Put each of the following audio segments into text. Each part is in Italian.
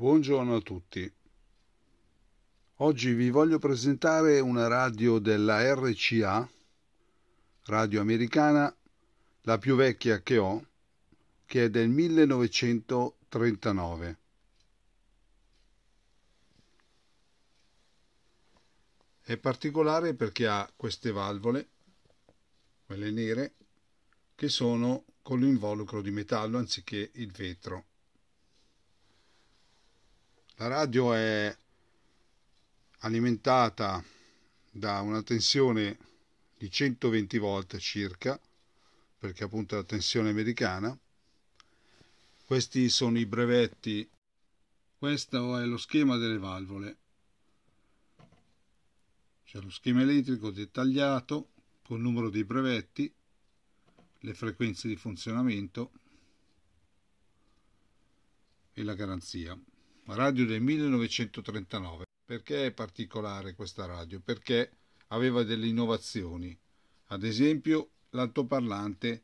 Buongiorno a tutti. Oggi vi voglio presentare una radio della RCA, radio americana, la più vecchia che ho, che è del 1939. È particolare perché ha queste valvole, quelle nere, che sono con l'involucro di metallo anziché il vetro. La radio è alimentata da una tensione di 120 volte circa, perché appunto è la tensione americana. Questi sono i brevetti, questo è lo schema delle valvole. C'è lo schema elettrico dettagliato con il numero dei brevetti, le frequenze di funzionamento e la garanzia radio del 1939. Perché è particolare questa radio? Perché aveva delle innovazioni. Ad esempio, l'altoparlante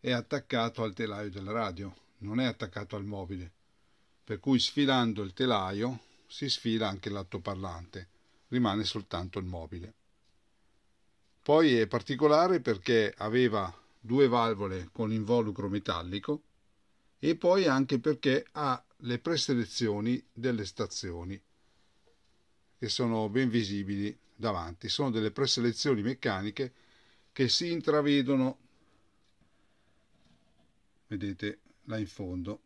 è attaccato al telaio della radio, non è attaccato al mobile. Per cui sfilando il telaio si sfila anche l'altoparlante, rimane soltanto il mobile. Poi è particolare perché aveva due valvole con involucro metallico e poi anche perché ha le preselezioni delle stazioni che sono ben visibili davanti. Sono delle preselezioni meccaniche che si intravedono, vedete là in fondo,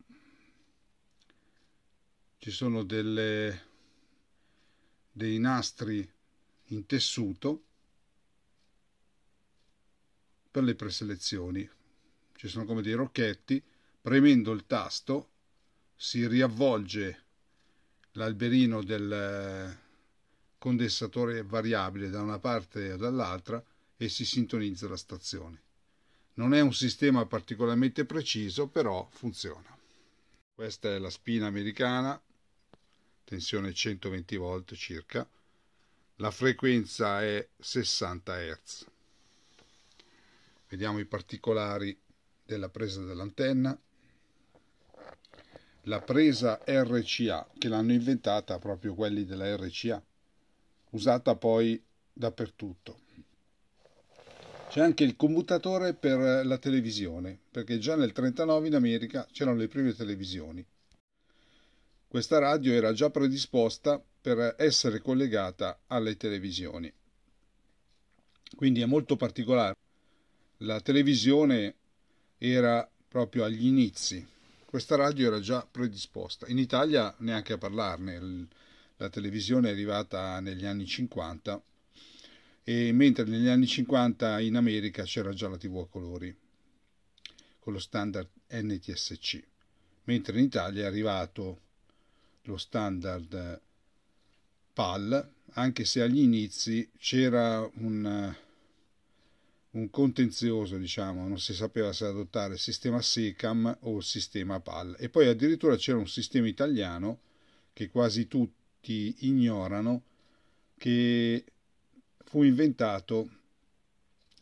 ci sono delle, dei nastri in tessuto per le preselezioni. Ci sono come dei rocchetti, premendo il tasto si riavvolge l'alberino del eh, condensatore variabile da una parte o dall'altra e si sintonizza la stazione. Non è un sistema particolarmente preciso, però funziona. Questa è la spina americana, tensione 120 volt circa, la frequenza è 60 Hz. Vediamo i particolari della presa dell'antenna la presa RCA, che l'hanno inventata proprio quelli della RCA, usata poi dappertutto. C'è anche il commutatore per la televisione, perché già nel 1939 in America c'erano le prime televisioni. Questa radio era già predisposta per essere collegata alle televisioni. Quindi è molto particolare. La televisione era proprio agli inizi, questa radio era già predisposta, in Italia neanche a parlarne, la televisione è arrivata negli anni 50 e mentre negli anni 50 in America c'era già la TV a colori con lo standard NTSC, mentre in Italia è arrivato lo standard PAL, anche se agli inizi c'era un un contenzioso, diciamo, non si sapeva se adottare il sistema SECAM o il sistema PAL. E poi addirittura c'era un sistema italiano che quasi tutti ignorano, che fu inventato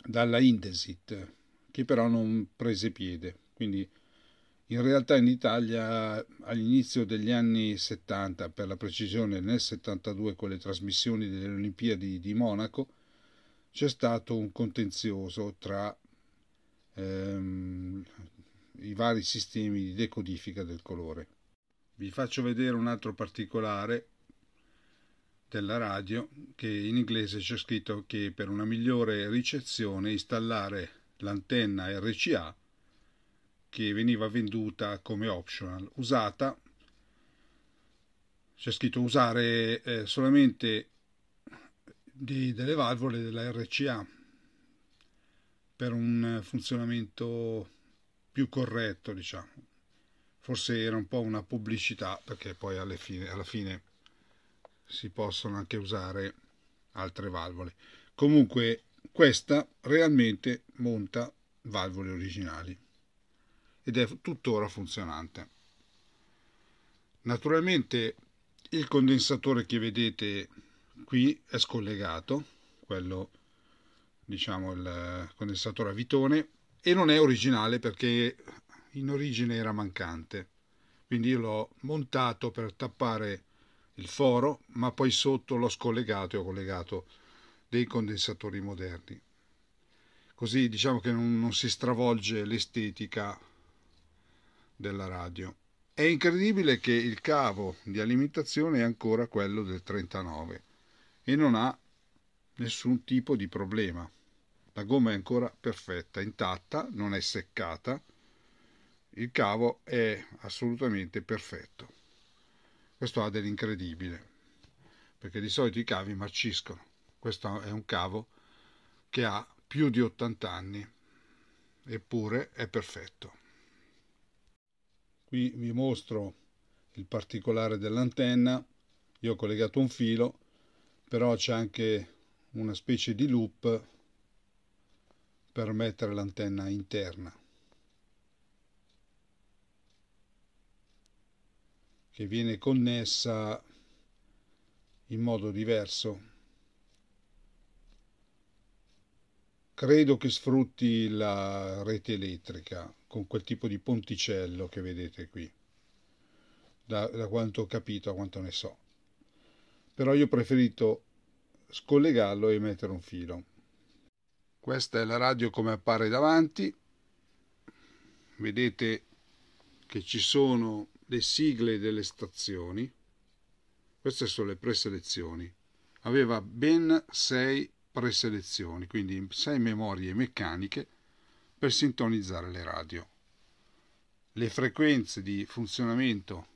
dalla Indesit, che però non prese piede. Quindi in realtà in Italia all'inizio degli anni 70, per la precisione nel 72 con le trasmissioni delle Olimpiadi di Monaco, c'è stato un contenzioso tra ehm, i vari sistemi di decodifica del colore. Vi faccio vedere un altro particolare della radio che in inglese c'è scritto che per una migliore ricezione installare l'antenna RCA che veniva venduta come optional, usata c'è scritto usare eh, solamente di, delle valvole della RCA per un eh, funzionamento più corretto, diciamo. Forse era un po' una pubblicità, perché poi alla fine, alla fine si possono anche usare altre valvole. Comunque questa realmente monta valvole originali ed è tuttora funzionante. Naturalmente il condensatore che vedete qui è scollegato, quello diciamo il condensatore a vitone e non è originale perché in origine era mancante. Quindi l'ho montato per tappare il foro, ma poi sotto l'ho scollegato e ho collegato dei condensatori moderni. Così diciamo che non, non si stravolge l'estetica della radio. È incredibile che il cavo di alimentazione è ancora quello del 39 e non ha nessun tipo di problema. La gomma è ancora perfetta, intatta, non è seccata, il cavo è assolutamente perfetto. Questo ha dell'incredibile, perché di solito i cavi marciscono. Questo è un cavo che ha più di 80 anni, eppure è perfetto. Qui vi mostro il particolare dell'antenna. Io ho collegato un filo però c'è anche una specie di loop per mettere l'antenna interna che viene connessa in modo diverso credo che sfrutti la rete elettrica con quel tipo di ponticello che vedete qui da, da quanto ho capito a quanto ne so però io ho preferito scollegarlo e mettere un filo. Questa è la radio come appare davanti, vedete che ci sono le sigle delle stazioni, queste sono le preselezioni, aveva ben sei preselezioni, quindi sei memorie meccaniche per sintonizzare le radio. Le frequenze di funzionamento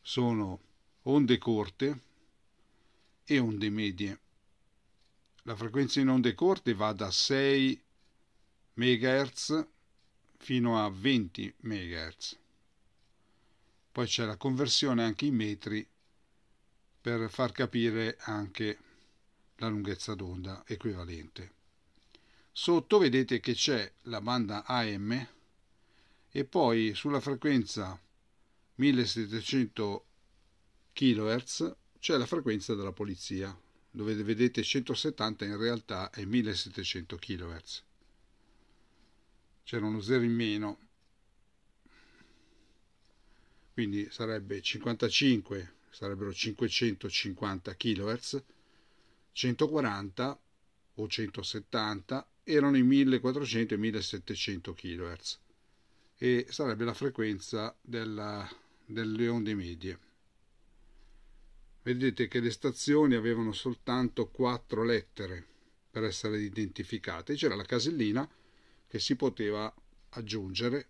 sono onde corte e onde medie. La frequenza in onde corte va da 6 MHz fino a 20 MHz. Poi c'è la conversione anche in metri per far capire anche la lunghezza d'onda equivalente. Sotto vedete che c'è la banda AM e poi sulla frequenza 1700 kHz c'è la frequenza della polizia, dove vedete 170 in realtà è 1700 kHz. C'era uno zero in meno, quindi sarebbe 55, sarebbero 550 kHz, 140 o 170 erano i 1400 e 1700 kHz e sarebbe la frequenza della, delle onde medie vedete che le stazioni avevano soltanto quattro lettere per essere identificate c'era la casellina che si poteva aggiungere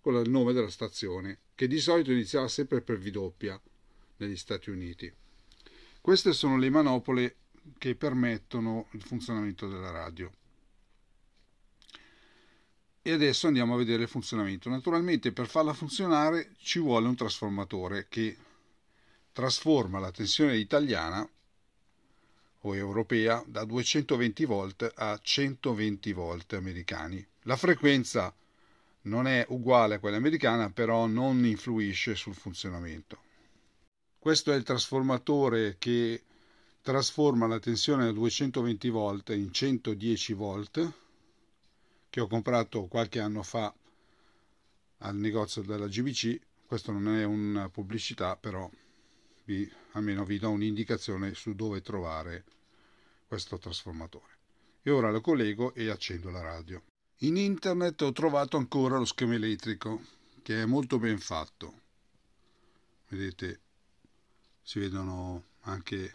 con il nome della stazione che di solito iniziava sempre per V doppia negli Stati Uniti queste sono le manopole che permettono il funzionamento della radio e adesso andiamo a vedere il funzionamento naturalmente per farla funzionare ci vuole un trasformatore che trasforma la tensione italiana o europea da 220 volt a 120 volt americani. La frequenza non è uguale a quella americana, però non influisce sul funzionamento. Questo è il trasformatore che trasforma la tensione da 220 volt in 110 volt che ho comprato qualche anno fa al negozio della GBC. Questo non è una pubblicità, però vi, almeno vi do un'indicazione su dove trovare questo trasformatore. E ora lo collego e accendo la radio. In internet ho trovato ancora lo schema elettrico, che è molto ben fatto. Vedete, si vedono anche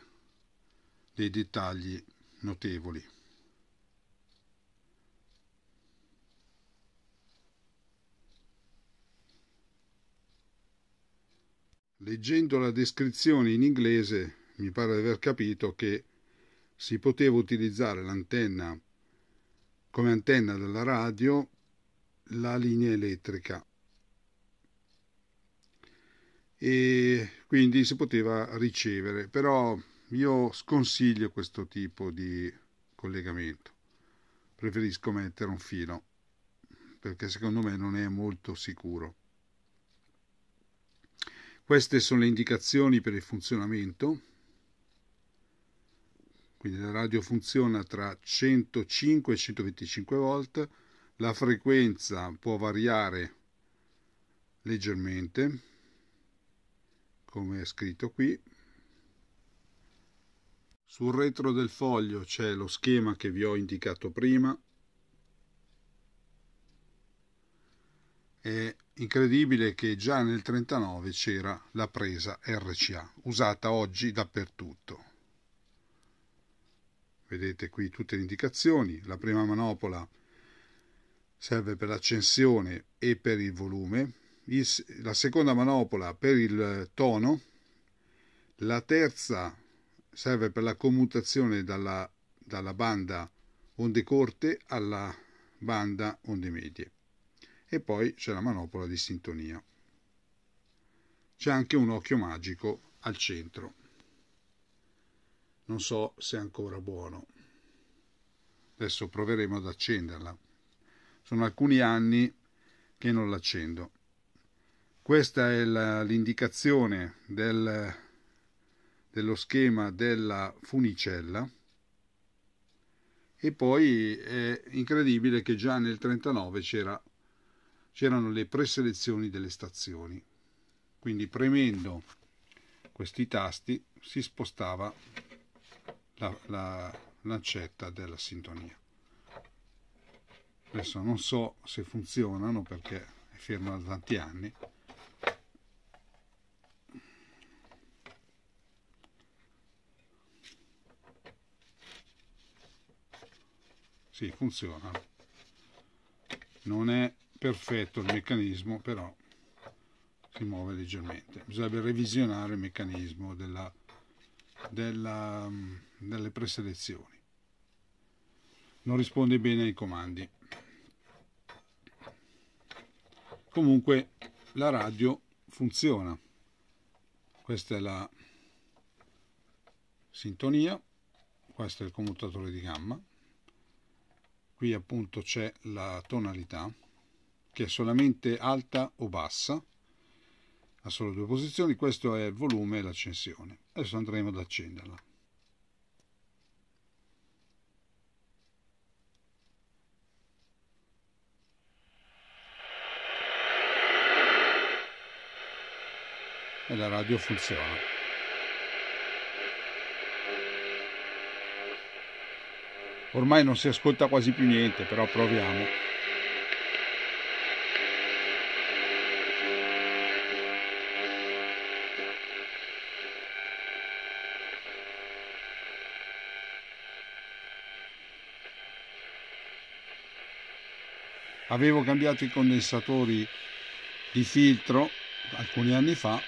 dei dettagli notevoli. Leggendo la descrizione in inglese mi pare di aver capito che si poteva utilizzare l'antenna come antenna della radio la linea elettrica e quindi si poteva ricevere però io sconsiglio questo tipo di collegamento preferisco mettere un filo perché secondo me non è molto sicuro queste sono le indicazioni per il funzionamento. Quindi la radio funziona tra 105 e 125 volt, la frequenza può variare leggermente, come è scritto qui. Sul retro del foglio c'è lo schema che vi ho indicato prima. È Incredibile che già nel 1939 c'era la presa RCA, usata oggi dappertutto. Vedete qui tutte le indicazioni, la prima manopola serve per l'accensione e per il volume, la seconda manopola per il tono, la terza serve per la commutazione dalla, dalla banda onde corte alla banda onde medie e poi c'è la manopola di sintonia. C'è anche un occhio magico al centro. Non so se è ancora buono. Adesso proveremo ad accenderla. Sono alcuni anni che non l'accendo. Questa è l'indicazione del, dello schema della funicella e poi è incredibile che già nel 39 c'era c'erano le preselezioni delle stazioni. Quindi premendo questi tasti si spostava la, la lancetta della sintonia. Adesso non so se funzionano perché è ferma da tanti anni. Sì, funziona. Non è perfetto il meccanismo, però si muove leggermente. Bisogna revisionare il meccanismo della, della, delle preselezioni. Non risponde bene ai comandi. Comunque la radio funziona. Questa è la sintonia, questo è il commutatore di gamma, qui appunto c'è la tonalità che è solamente alta o bassa, ha solo due posizioni, questo è il volume e l'accensione. Adesso andremo ad accenderla. E la radio funziona. Ormai non si ascolta quasi più niente, però proviamo. avevo cambiato i condensatori di filtro alcuni anni fa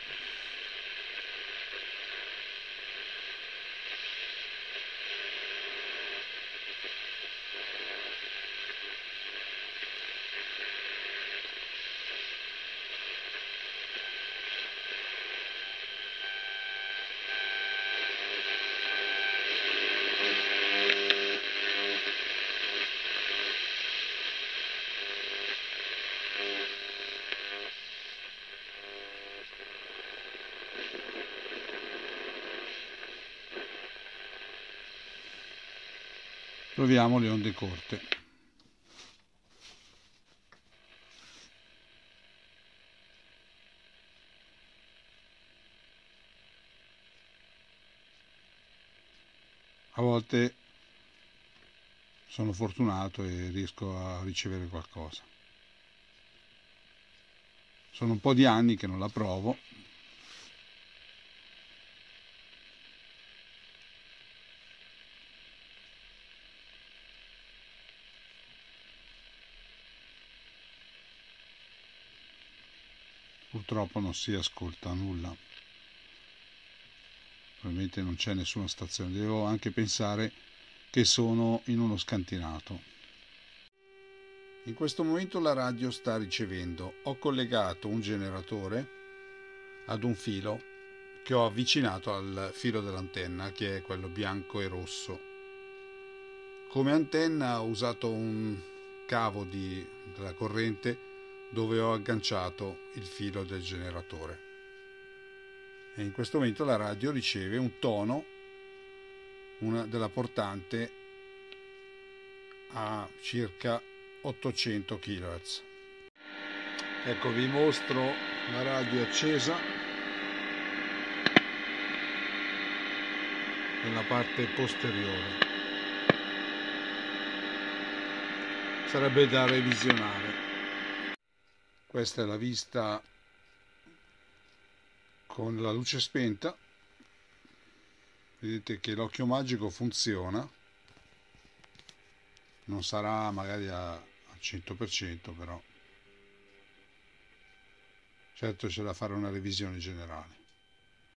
Proviamo le onde corte. A volte sono fortunato e riesco a ricevere qualcosa. Sono un po' di anni che non la provo, purtroppo non si ascolta nulla probabilmente non c'è nessuna stazione devo anche pensare che sono in uno scantinato in questo momento la radio sta ricevendo ho collegato un generatore ad un filo che ho avvicinato al filo dell'antenna che è quello bianco e rosso come antenna ho usato un cavo di, della corrente dove ho agganciato il filo del generatore. E in questo momento la radio riceve un tono una, della portante a circa 800 kHz. Ecco, vi mostro la radio accesa nella parte posteriore. Sarebbe da revisionare. Questa è la vista con la luce spenta. Vedete che l'occhio magico funziona. Non sarà magari al 100% però. Certo c'è da fare una revisione generale.